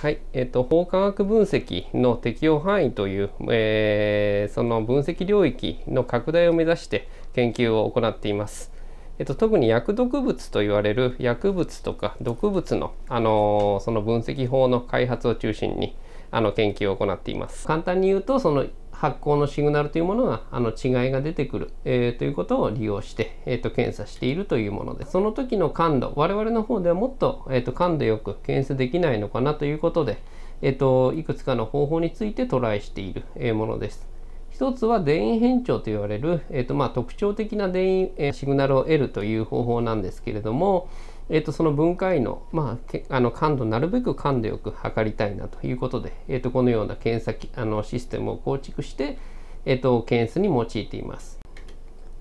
はいえっと、法科学分析の適用範囲という、えー、その分析領域の拡大を目指して研究を行っています。えっと、特に薬毒物と言われる薬物とか毒物の、あのー、その分析法の開発を中心にあの研究を行っています。簡単に言うとその発光のシグナルというものがあの違いが出てくる、えー、ということを利用して、えーと、検査しているというものですその時の感度我々の方ではもっと,、えーと、感度よく検出できないのかなということで、えーと、といくつかの方法についてトライしている、えー、ものです一つは電位変調と言われる、えーとまあ、特徴的な電位、えー、シグナルを得るという方法なんですけれども、えーと、その分解の,、まあ、あの感度なるべく感度よく測りたいなということで、えーと、このような検査あのシステムを構築して、えーと、と検出に用いています。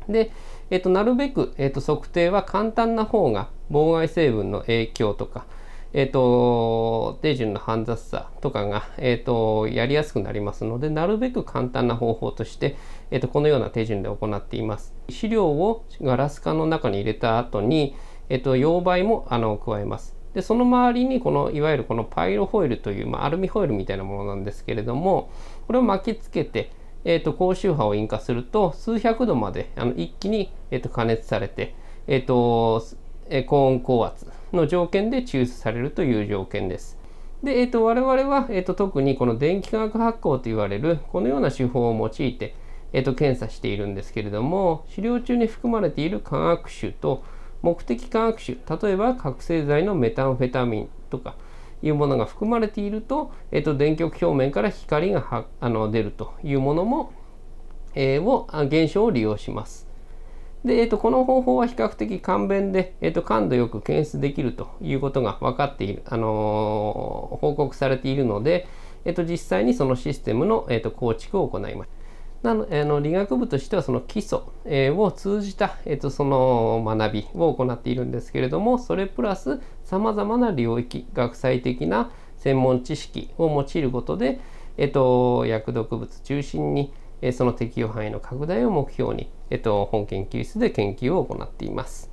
で、えー、となるべく、えー、と測定は簡単な方が妨害成分の影響とか、えー、と手順の煩雑さとかが、えー、とやりやすくなりますのでなるべく簡単な方法として、えー、とこのような手順で行っています。資料をガラス管の中に入れた後にえっと、溶媒もあの加えます。でその周りにこのいわゆるこのパイロホイルという、まあ、アルミホイルみたいなものなんですけれどもこれを巻きつけて、えっと、高周波を引火すると数百度まであの一気に、えっと、加熱されて、えっとえ高温高圧の条件で抽出されるという条件です。で、えっと、我々は、えっと特にこの電気化学発光と言われるこのような手法を用いて、えっと検査しているんですけれども資料中に含まれている化学種と目的化学種例えば覚醒剤のメタンフェタミンとかいうものが含まれていると、えっと、電極表面から光があの出るというものも、えー、を現象を利用します。で、えっと、この方法は比較的簡便で、えっと、感度よく検出できるということが分かっている、あのー、報告されているので、えっと、実際にそのシステムの、えっと、構築を行います。なのあの理学部としてはその基礎、えー、を通じた、えー、とその学びを行っているんですけれどもそれプラスさまざまな領域学際的な専門知識を用いることで、えー、と薬毒物中心に、えー、その適用範囲の拡大を目標に、えー、と本研究室で研究を行っています。